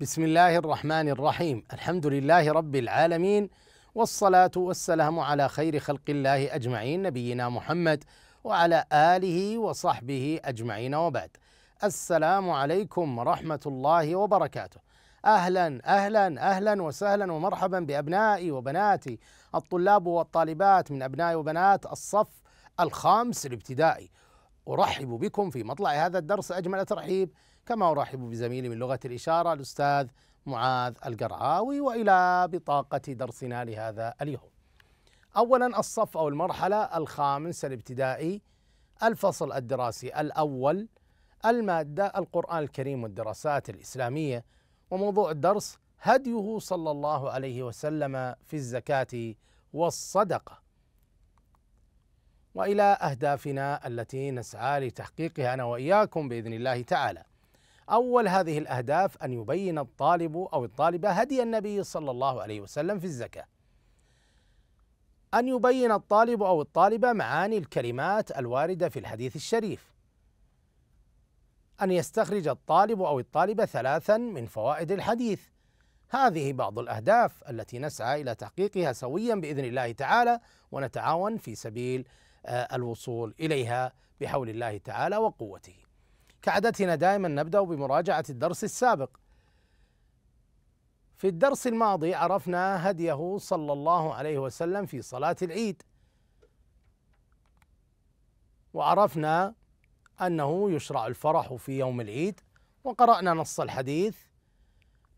بسم الله الرحمن الرحيم الحمد لله رب العالمين والصلاه والسلام على خير خلق الله اجمعين نبينا محمد وعلى اله وصحبه اجمعين وبعد السلام عليكم ورحمه الله وبركاته اهلا اهلا اهلا وسهلا ومرحبا بابنائي وبناتي الطلاب والطالبات من ابناء وبنات الصف الخامس الابتدائي ارحب بكم في مطلع هذا الدرس اجمل ترحيب كما أرحب بزميلي من لغة الإشارة الأستاذ معاذ القرعاوي وإلى بطاقة درسنا لهذا اليوم أولا الصف أو المرحلة الخامس الابتدائي الفصل الدراسي الأول المادة القرآن الكريم والدراسات الإسلامية وموضوع الدرس هديه صلى الله عليه وسلم في الزكاة والصدقة والى اهدافنا التي نسعى لتحقيقها انا واياكم باذن الله تعالى. أول هذه الأهداف أن يبين الطالب أو الطالبة هدي النبي صلى الله عليه وسلم في الزكاة أن يبين الطالب أو الطالبة معاني الكلمات الواردة في الحديث الشريف أن يستخرج الطالب أو الطالبة ثلاثا من فوائد الحديث هذه بعض الأهداف التي نسعى إلى تحقيقها سويا بإذن الله تعالى ونتعاون في سبيل آه، الوصول إليها بحول الله تعالى وقوته كعادتنا دائما نبدأ بمراجعة الدرس السابق في الدرس الماضي عرفنا هديه صلى الله عليه وسلم في صلاة العيد وعرفنا أنه يشرع الفرح في يوم العيد وقرأنا نص الحديث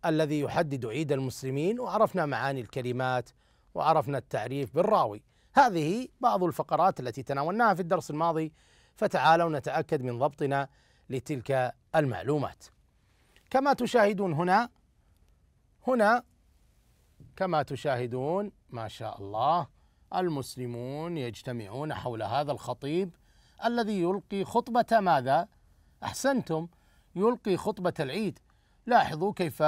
الذي يحدد عيد المسلمين وعرفنا معاني الكلمات وعرفنا التعريف بالراوي هذه بعض الفقرات التي تناولناها في الدرس الماضي فتعالوا نتاكد من ضبطنا لتلك المعلومات كما تشاهدون هنا هنا كما تشاهدون ما شاء الله المسلمون يجتمعون حول هذا الخطيب الذي يلقي خطبة ماذا؟ أحسنتم يلقي خطبة العيد لاحظوا كيف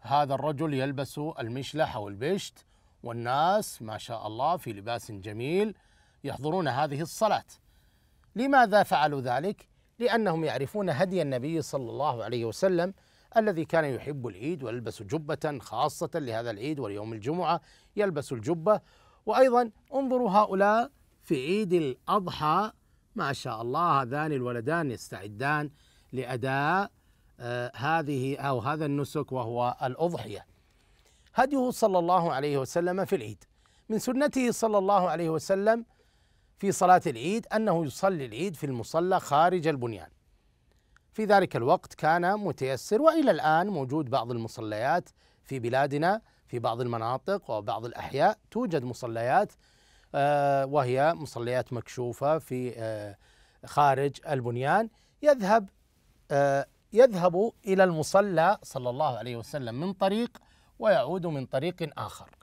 هذا الرجل يلبس المشلح أو البشت والناس ما شاء الله في لباس جميل يحضرون هذه الصلاة لماذا فعلوا ذلك؟ لأنهم يعرفون هدي النبي صلى الله عليه وسلم الذي كان يحب العيد ويلبس جبة خاصة لهذا العيد واليوم الجمعة يلبس الجبة وأيضا انظروا هؤلاء في عيد الأضحى ما شاء الله هذان الولدان يستعدان لأداء آه، هذه أو هذا النسك وهو الأضحية هديه صلى الله عليه وسلم في العيد من سنته صلى الله عليه وسلم في صلاة العيد أنه يصلي العيد في المصلى خارج البنيان في ذلك الوقت كان متيسر والى الان موجود بعض المصليات في بلادنا في بعض المناطق وبعض الاحياء توجد مصليات آه، وهي مصليات مكشوفه في آه، خارج البنيان يذهب آه، يذهب الى المصلى صلى الله عليه وسلم من طريق ويعود من طريق اخر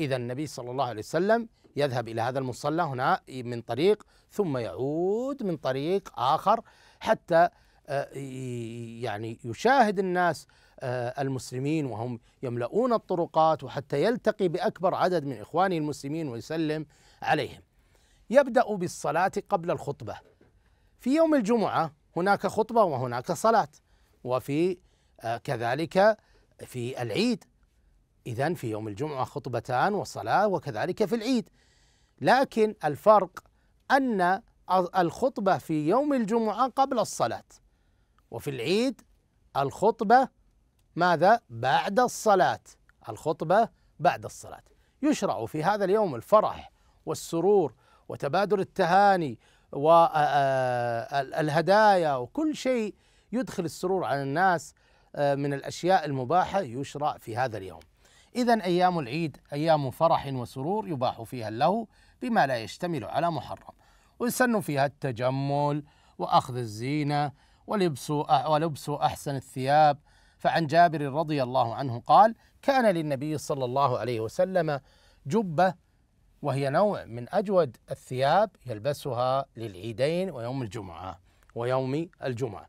إذا النبي صلى الله عليه وسلم يذهب إلى هذا المصلى هنا من طريق ثم يعود من طريق آخر حتى آه، يعني يشاهد الناس آه، المسلمين وهم يملؤون الطرقات وحتى يلتقي بأكبر عدد من إخوانه المسلمين ويسلم عليهم يبدأ بالصلاة قبل الخطبة في يوم الجمعة هناك خطبة وهناك صلاة وفي آه، كذلك في العيد إذا في يوم الجمعة خطبتان وصلاة وكذلك في العيد لكن الفرق أن الخطبة في يوم الجمعة قبل الصلاة وفي العيد الخطبة ماذا؟ بعد الصلاة الخطبة بعد الصلاة يشرع في هذا اليوم الفرح والسرور وتبادل التهاني والهدايا وكل شيء يدخل السرور على الناس من الاشياء المباحه يشرع في هذا اليوم. إذا أيام العيد أيام فرح وسرور يباح فيها اللهو بما لا يشتمل على محرم ويسن فيها التجمل وأخذ الزينة ولبس ولبس أحسن الثياب فعن جابر رضي الله عنه قال كان للنبي صلى الله عليه وسلم جبة وهي نوع من أجود الثياب يلبسها للعيدين ويوم الجمعة ويوم الجمعة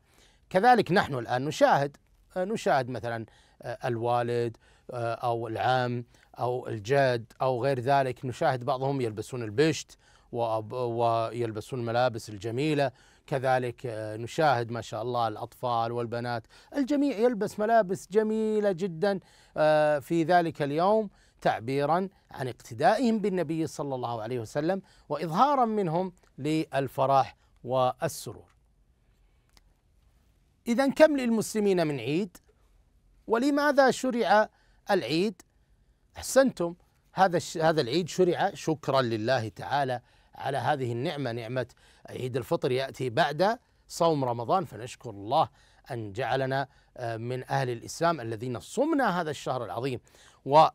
كذلك نحن الآن نشاهد نشاهد مثلا آه، الوالد آه، أو العام أو الجاد أو غير ذلك نشاهد بعضهم يلبسون البشت ويلبسون الملابس الجميلة كذلك آه، نشاهد ما شاء الله الأطفال والبنات الجميع يلبس ملابس جميلة جدا آه، في ذلك اليوم تعبيرا عن اقتدائهم بالنبي صلى الله عليه وسلم وإظهارا منهم للفرح والسرور إذا كم للمسلمين من عيد ولماذا شرع العيد احسنتم هذا هذا العيد شرع شكرا لله تعالى على هذه النعمه نعمه عيد الفطر ياتي بعد صوم رمضان فنشكر الله ان جعلنا آه، من اهل الاسلام الذين صمنا هذا الشهر العظيم وعيد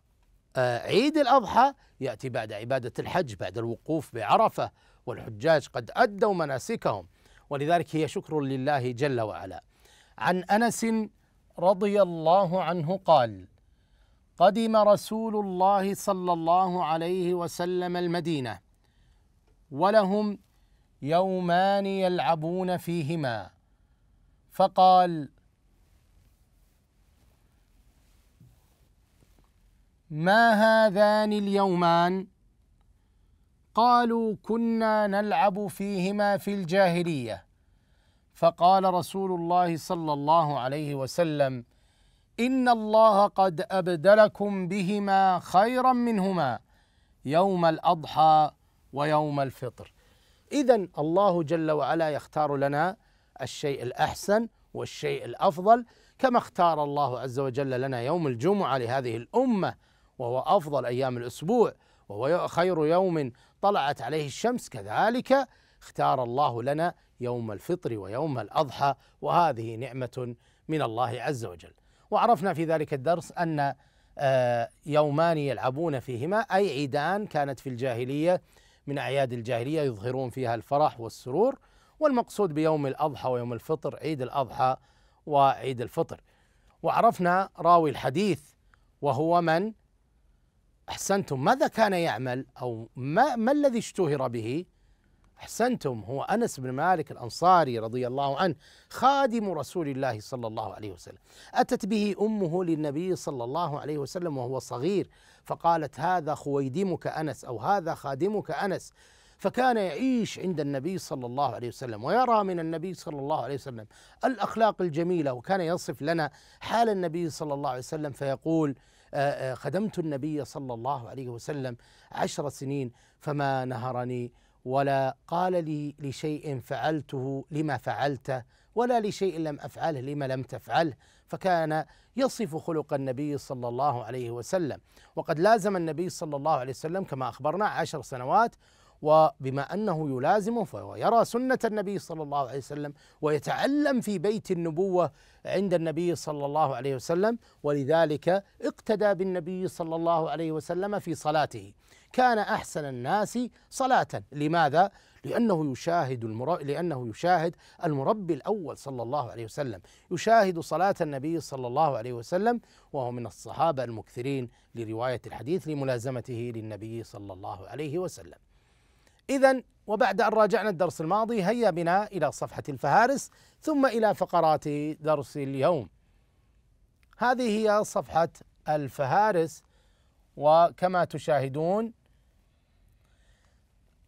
آه، الاضحى ياتي بعد عباده الحج بعد الوقوف بعرفه والحجاج قد ادوا مناسكهم ولذلك هي شكر لله جل وعلا عن انس رضي الله عنه قال قدم رسول الله صلى الله عليه وسلم المدينه ولهم يومان يلعبون فيهما فقال ما هذان اليومان قالوا كنا نلعب فيهما في الجاهليه فقال رسول الله صلى الله عليه وسلم إن الله قد أبدلكم بهما خيرا منهما يوم الأضحى ويوم الفطر إذا الله جل وعلا يختار لنا الشيء الأحسن والشيء الأفضل كما اختار الله عز وجل لنا يوم الجمعة لهذه الأمة وهو أفضل أيام الأسبوع وهو خير يوم طلعت عليه الشمس كذلك اختار الله لنا يوم الفطر ويوم الأضحى وهذه نعمة من الله عز وجل وعرفنا في ذلك الدرس أن آه، يومان يلعبون فيهما أي عيدان كانت في الجاهلية من أعياد الجاهلية يظهرون فيها الفرح والسرور والمقصود بيوم الأضحى ويوم الفطر عيد الأضحى وعيد الفطر وعرفنا راوي الحديث وهو من أحسنتم ماذا كان يعمل أو ما, ما الذي اشتهر به احسنتم هو انس بن مالك الانصاري رضي الله عنه خادم رسول الله صلى الله عليه وسلم اتت به امه للنبي صلى الله عليه وسلم وهو صغير فقالت هذا خويدمك انس او هذا خادمك انس فكان يعيش عند النبي صلى الله عليه وسلم ويرى من النبي صلى الله عليه وسلم الاخلاق الجميله وكان يصف لنا حال النبي صلى الله عليه وسلم فيقول آه، آه، خدمت النبي صلى الله عليه وسلم عشر سنين فما نهرني ولا قال لي لشيء فعلته لما فعلته ولا لشيء لم افعله لما لم تفعله فكان يصف خلق النبي صلى الله عليه وسلم وقد لازم النبي صلى الله عليه وسلم كما اخبرنا عشر سنوات وبما أنه يلازم فهو يرى سنة النبي صلى الله عليه وسلم ويتعلم في بيت النبوة عند النبي صلى الله عليه وسلم ولذلك اقتدى بالنبي صلى الله عليه وسلم في صلاته كان أحسن الناس صلاة لماذا؟ لأنه يشاهد المر... لأنه يشاهد المربي الأول صلى الله عليه وسلم يشاهد صلاة النبي صلى الله عليه وسلم وهو من الصحابة المكثرين لرواية الحديث لملازمته للنبي صلى الله عليه وسلم إذا وبعد أن راجعنا الدرس الماضي هيا بنا إلى صفحة الفهارس ثم إلى فقرات درس اليوم. هذه هي صفحة الفهارس وكما تشاهدون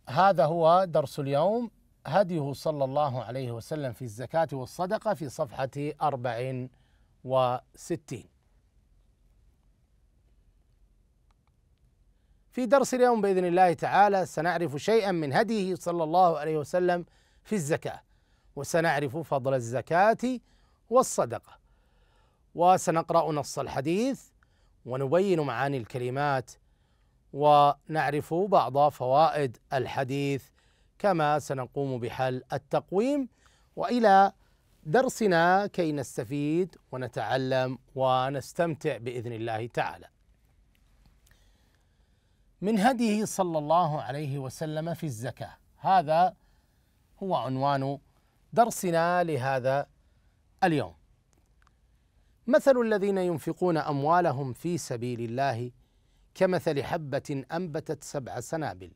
هذا هو درس اليوم هديه صلى الله عليه وسلم في الزكاة والصدقة في صفحة أربع وستين في درس اليوم باذن الله تعالى سنعرف شيئا من هديه صلى الله عليه وسلم في الزكاه وسنعرف فضل الزكاه والصدقه وسنقرا نص الحديث ونبين معاني الكلمات ونعرف بعض فوائد الحديث كما سنقوم بحل التقويم والى درسنا كي نستفيد ونتعلم ونستمتع باذن الله تعالى من هديه صلى الله عليه وسلم في الزكاه هذا هو عنوان درسنا لهذا اليوم مثل الذين ينفقون اموالهم في سبيل الله كمثل حبه انبتت سبع سنابل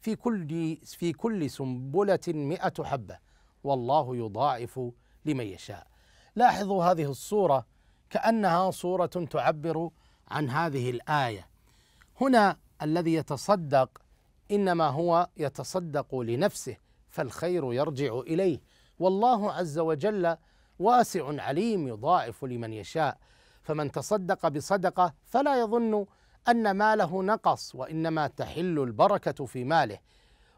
في كل في كل سنبله مئة حبه والله يضاعف لمن يشاء لاحظوا هذه الصوره كانها صوره تعبر عن هذه الايه هنا الذي يتصدق انما هو يتصدق لنفسه فالخير يرجع اليه والله عز وجل واسع عليم يضاعف لمن يشاء فمن تصدق بصدقه فلا يظن ان ماله نقص وانما تحل البركه في ماله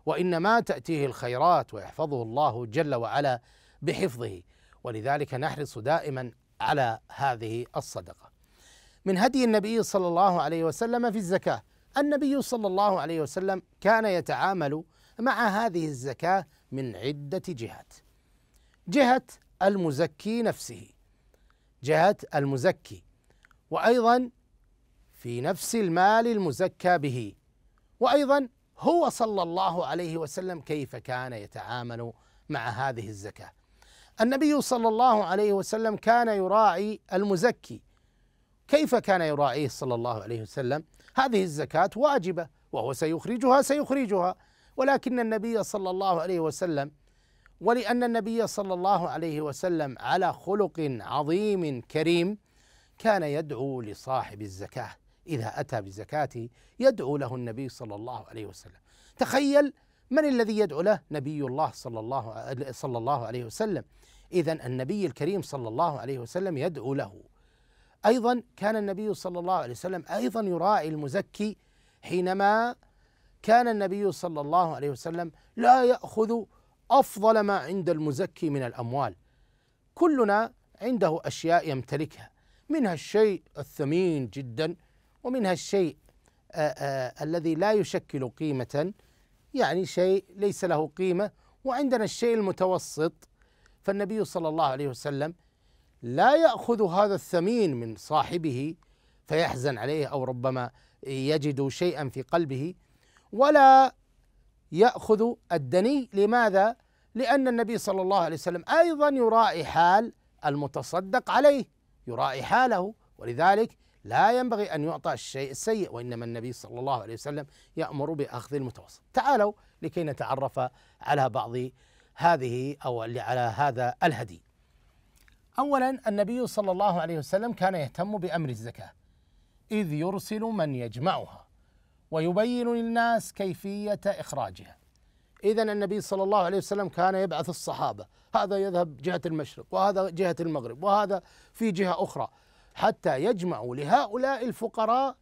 وانما تاتيه الخيرات ويحفظه الله جل وعلا بحفظه ولذلك نحرص دائما على هذه الصدقه. من هدي النبي صلى الله عليه وسلم في الزكاه النبي صلى الله عليه وسلم كان يتعامل مع هذه الزكاه من عده جهات جهه المزكي نفسه جهه المزكي وايضا في نفس المال المزكى به وايضا هو صلى الله عليه وسلم كيف كان يتعامل مع هذه الزكاه النبي صلى الله عليه وسلم كان يراعي المزكي كيف كان يراعيه صلى الله عليه وسلم هذه الزكاة واجبة وهو سيخرجها سيخرجها ولكن النبي صلى الله عليه وسلم ولأن النبي صلى الله عليه وسلم على خلق عظيم كريم كان يدعو لصاحب الزكاة إذا أتى بزكاته يدعو له النبي صلى الله عليه وسلم تخيل من الذي يدعو له نبي الله صلى الله صلى الله عليه وسلم إذا النبي الكريم صلى الله عليه وسلم يدعو له أيضا كان النبي صلى الله عليه وسلم أيضا يراعي المزكي حينما كان النبي صلى الله عليه وسلم لا يأخذ أفضل ما عند المزكي من الأموال كلنا عنده أشياء يمتلكها منها الشيء الثمين جدا ومنها الشيء آآ آآ الذي لا يشكل قيمة يعني شيء ليس له قيمة وعندنا الشيء المتوسط فالنبي صلى الله عليه وسلم لا ياخذ هذا الثمين من صاحبه فيحزن عليه او ربما يجد شيئا في قلبه ولا ياخذ الدني لماذا؟ لان النبي صلى الله عليه وسلم ايضا يراعي حال المتصدق عليه يراعي حاله ولذلك لا ينبغي ان يعطى الشيء السيء وانما النبي صلى الله عليه وسلم يامر باخذ المتوسط. تعالوا لكي نتعرف على بعض هذه او على هذا الهدي. أولا النبي صلى الله عليه وسلم كان يهتم بأمر الزكاة إذ يرسل من يجمعها ويبين للناس كيفية إخراجها إذا النبي صلى الله عليه وسلم كان يبعث الصحابة هذا يذهب جهة المشرق وهذا جهة المغرب وهذا في جهة أخرى حتى يجمعوا لهؤلاء الفقراء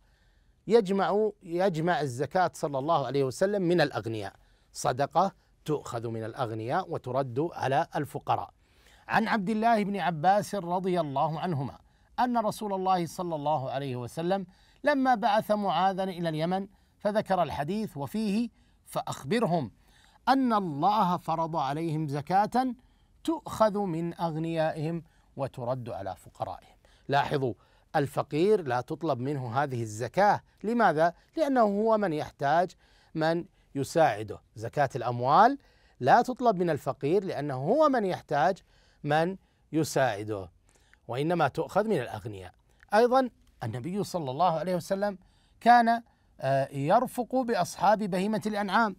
يجمع يجمع الزكاة صلى الله عليه وسلم من الأغنياء صدقة تؤخذ من الأغنياء وترد على الفقراء عن عبد الله بن عباس رضي الله عنهما ان رسول الله صلى الله عليه وسلم لما بعث معاذا الى اليمن فذكر الحديث وفيه فاخبرهم ان الله فرض عليهم زكاه تؤخذ من اغنيائهم وترد على فقرائهم لاحظوا الفقير لا تطلب منه هذه الزكاه لماذا لانه هو من يحتاج من يساعده زكاه الاموال لا تطلب من الفقير لانه هو من يحتاج من يساعده وإنما تؤخذ من الأغنياء أيضا النبي صلى الله عليه وسلم كان آه، يرفق بأصحاب بهيمة الأنعام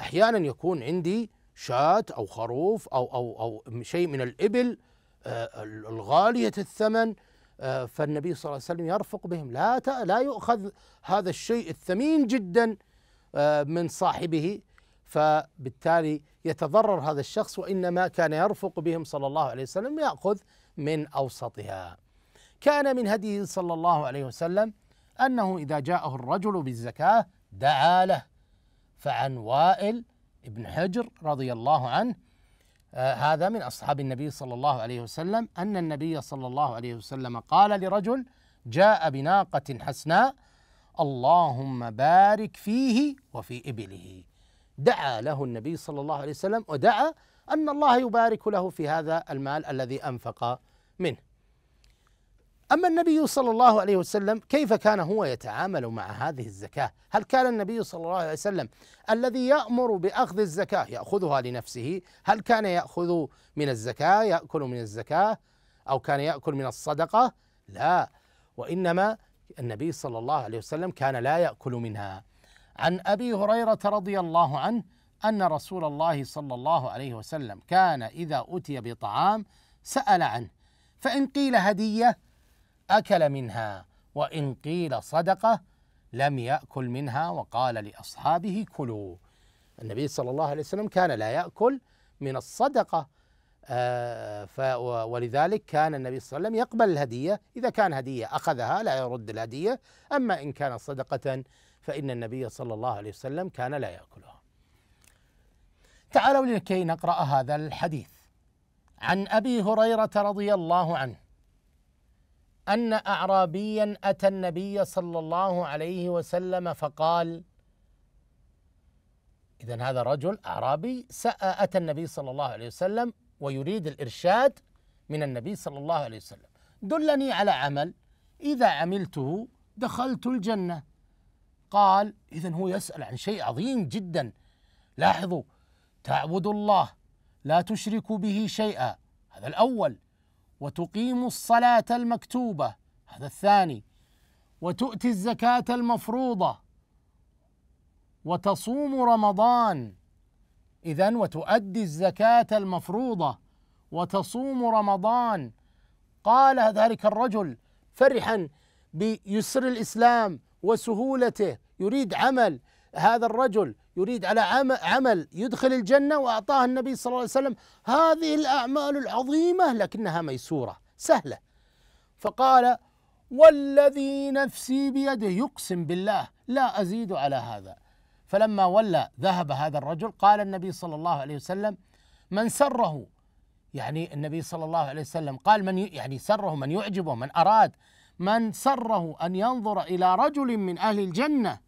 أحيانا يكون عندي شاة أو خروف أو أو أو شيء من الإبل آه، الغالية الثمن آه، فالنبي صلى الله عليه وسلم يرفق بهم لا لا يؤخذ هذا الشيء الثمين جدا من صاحبه فبالتالي يتضرر هذا الشخص وإنما كان يرفق بهم صلى الله عليه وسلم يأخذ من أوسطها كان من هديه صلى الله عليه وسلم أنه إذا جاءه الرجل بالزكاة دعا له فعن وائل ابن حجر رضي الله عنه آه هذا من أصحاب النبي صلى الله عليه وسلم أن النبي صلى الله عليه وسلم قال لرجل جاء بناقة حسناء اللهم بارك فيه وفي إبله دعا له النبي صلى الله عليه وسلم ودعا أن الله يبارك له في هذا المال الذي أنفق منه أما النبي صلى الله عليه وسلم كيف كان هو يتعامل مع هذه الزكاة هل كان النبي صلى الله عليه وسلم الذي يأمر بأخذ الزكاة يأخذها لنفسه هل كان يأخذ من الزكاة يأكل من الزكاة أو كان يأكل من الصدقة لا وإنما النبي صلى الله عليه وسلم كان لا يأكل منها عن ابي هريره رضي الله عنه ان رسول الله صلى الله عليه وسلم كان اذا اتي بطعام سال عنه فان قيل هديه اكل منها وان قيل صدقه لم ياكل منها وقال لاصحابه كلوا النبي صلى الله عليه وسلم كان لا ياكل من الصدقه آه، ولذلك كان النبي صلى الله عليه وسلم يقبل الهديه اذا كان هديه اخذها لا يرد الهديه اما ان كانت صدقه فإن النبي صلى الله عليه وسلم كان لا يأكلها تعالوا لكي نقرأ هذا الحديث عن أبي هريرة رضي الله عنه أن أعرابيا أتى النبي صلى الله عليه وسلم فقال إذا هذا رجل أعرابي أتى النبي صلى الله عليه وسلم ويريد الإرشاد من النبي صلى الله عليه وسلم دلني على عمل إذا عملته دخلت الجنة قال إذا هو يسأل عن شيء عظيم جدا لاحظوا تعبد الله لا تشرك به شيئا هذا الأول وتقيم الصلاة المكتوبة هذا الثاني وتؤتي الزكاة المفروضة وتصوم رمضان إذا وتؤدي الزكاة المفروضة وتصوم رمضان قال ذلك الرجل فرحا بيسر الاسلام وسهولته يريد عمل هذا الرجل يريد على عمل يدخل الجنه واعطاه النبي صلى الله عليه وسلم هذه الاعمال العظيمه لكنها ميسوره سهله فقال والذي نفسي بيده يقسم بالله لا ازيد على هذا فلما ولى ذهب هذا الرجل قال النبي صلى الله عليه وسلم من سره يعني النبي صلى الله عليه وسلم قال من يعني سره من يعجبه من اراد من سره أن ينظر إلى رجل من أهل الجنة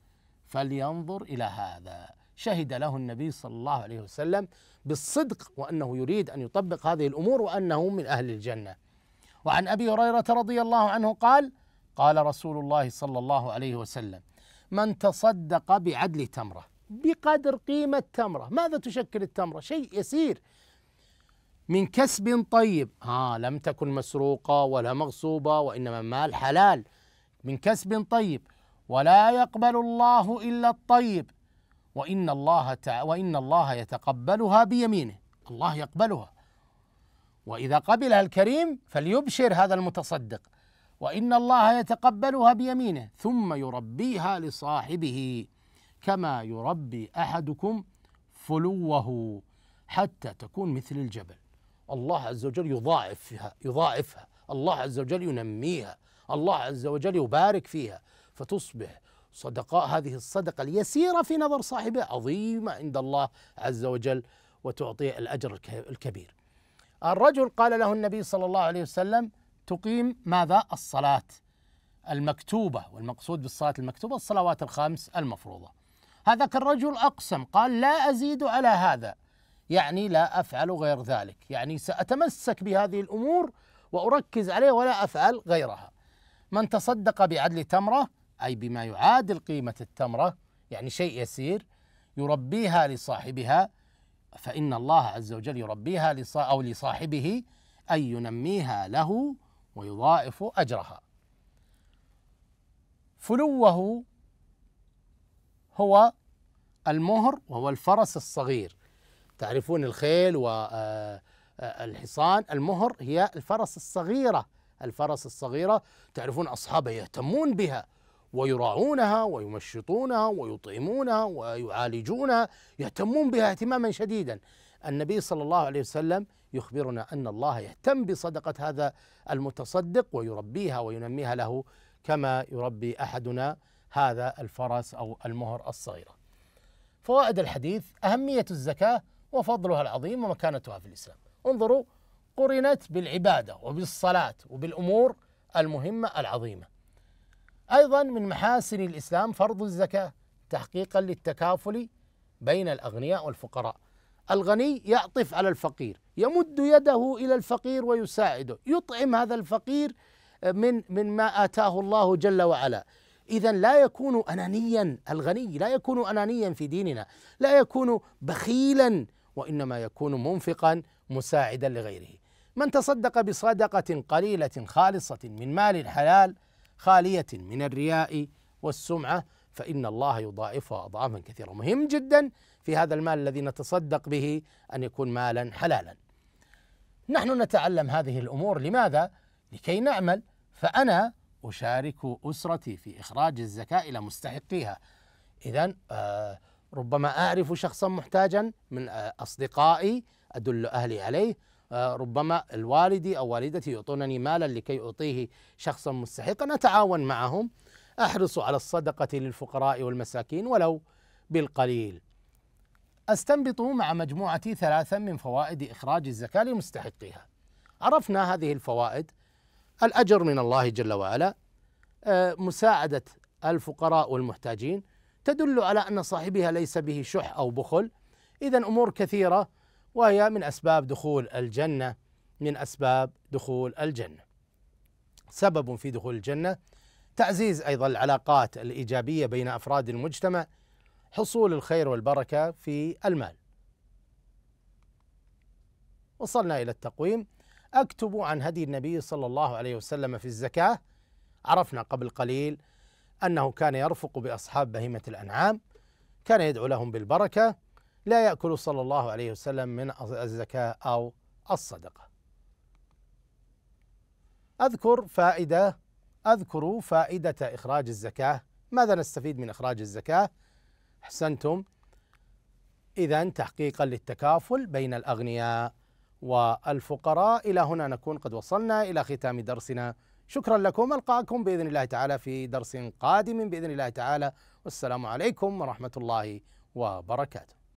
فلينظر إلى هذا شهد له النبي صلى الله عليه وسلم بالصدق وأنه يريد أن يطبق هذه الأمور وأنه من أهل الجنة وعن أبي هريرة رضي الله عنه قال قال رسول الله صلى الله عليه وسلم من تصدق بعدل تمره بقدر قيمة تمرة ماذا تشكل التمرة شيء يسير من كسب طيب آه لم تكن مسروقة ولا مغصوبة وإنما مال حلال من كسب طيب ولا يقبل الله إلا الطيب وإن الله تع... وإن الله يتقبلها بيمينه الله يقبلها وإذا قبلها الكريم فليبشر هذا المتصدق وإن الله يتقبلها بيمينه ثم يربيها لصاحبه كما يربي أحدكم فلوه حتى تكون مثل الجبل الله عز وجل يضاعفها يضاعفها الله عز وجل ينميها الله عز وجل يبارك فيها فتصبح صدقاء هذه الصدقة اليسيرة في نظر صاحبها عظيمة عند الله عز وجل وتعطي الأجر الكبير الرجل قال له النبي صلى الله عليه وسلم تقيم ماذا الصلاة المكتوبة والمقصود بالصلاة المكتوبة الصلوات الخمس المفروضة هذاك الرجل أقسم قال لا أزيد على هذا يعني لا افعل غير ذلك، يعني ساتمسك بهذه الامور واركز عليه ولا افعل غيرها. من تصدق بعدل تمره اي بما يعادل قيمه التمره يعني شيء يسير يربيها لصاحبها فان الله عز وجل يربيها لصا او لصاحبه اي ينميها له ويضاعف اجرها. فلوه هو المهر وهو الفرس الصغير تعرفون الخيل والحصان آه، آه، المهر هي الفرس الصغيرة الفرس الصغيرة تعرفون أصحابها يهتمون بها ويراعونها ويمشطونها ويطعمونها ويعالجونها يهتمون بها اهتماما شديدا النبي صلى الله عليه وسلم يخبرنا أن الله يهتم بصدقة هذا المتصدق ويربيها وينميها له كما يربي أحدنا هذا الفرس أو المهر الصغيرة فوائد الحديث أهمية الزكاة وفضلها العظيم ومكانتها في الإسلام انظروا قرنت بالعبادة وبالصلاة وبالأمور المهمة العظيمة أيضا من محاسن الإسلام فرض الزكاة تحقيقا للتكافل بين الأغنياء والفقراء الغني يعطف على الفقير يمد يده إلى الفقير ويساعده يطعم هذا الفقير من من ما آتاه الله جل وعلا إذا لا يكون أنانيا الغني لا يكون أنانيا في ديننا لا يكون بخيلا وانما يكون منفقا مساعدا لغيره من تصدق بصدقه قليله خالصه من مال الحلال خاليه من الرياء والسمعه فان الله يضاعفها اضعافا كثيره مهم جدا في هذا المال الذي نتصدق به ان يكون مالا حلالا نحن نتعلم هذه الامور لماذا لكي نعمل فانا اشارك اسرتي في اخراج الزكاه الى مستحقيها اذا آه ربما أعرف شخصا محتاجا من أصدقائي أدل أهلي عليه آه، ربما الوالدي أو والدتي يعطونني مالا لكي أعطيه شخصا مستحقا أتعاون معهم أحرص على الصدقة للفقراء والمساكين ولو بالقليل أستنبط مع مجموعتي ثلاثا من فوائد إخراج الزكاة لمستحقيها عرفنا هذه الفوائد الأجر من الله جل وعلا آه، مساعدة الفقراء والمحتاجين تدل على أن صاحبها ليس به شح أو بخل إذا أمور كثيرة وهي من أسباب دخول الجنة من أسباب دخول الجنة سبب في دخول الجنة تعزيز أيضا العلاقات الإيجابية بين أفراد المجتمع حصول الخير والبركة في المال وصلنا إلى التقويم أكتب عن هدي النبي صلى الله عليه وسلم في الزكاة عرفنا قبل قليل أنه كان يرفق بأصحاب بهيمة الأنعام كان يدعو لهم بالبركة لا يأكل صلى الله عليه وسلم من الزكاة أو الصدقة أذكر فائدة أذكر فائدة إخراج الزكاة ماذا نستفيد من إخراج الزكاة أحسنتم إذا تحقيقا للتكافل بين الأغنياء والفقراء إلى هنا نكون قد وصلنا إلى ختام درسنا شكرا لكم ألقاكم بإذن الله تعالى في درس قادم بإذن الله تعالى والسلام عليكم ورحمة الله وبركاته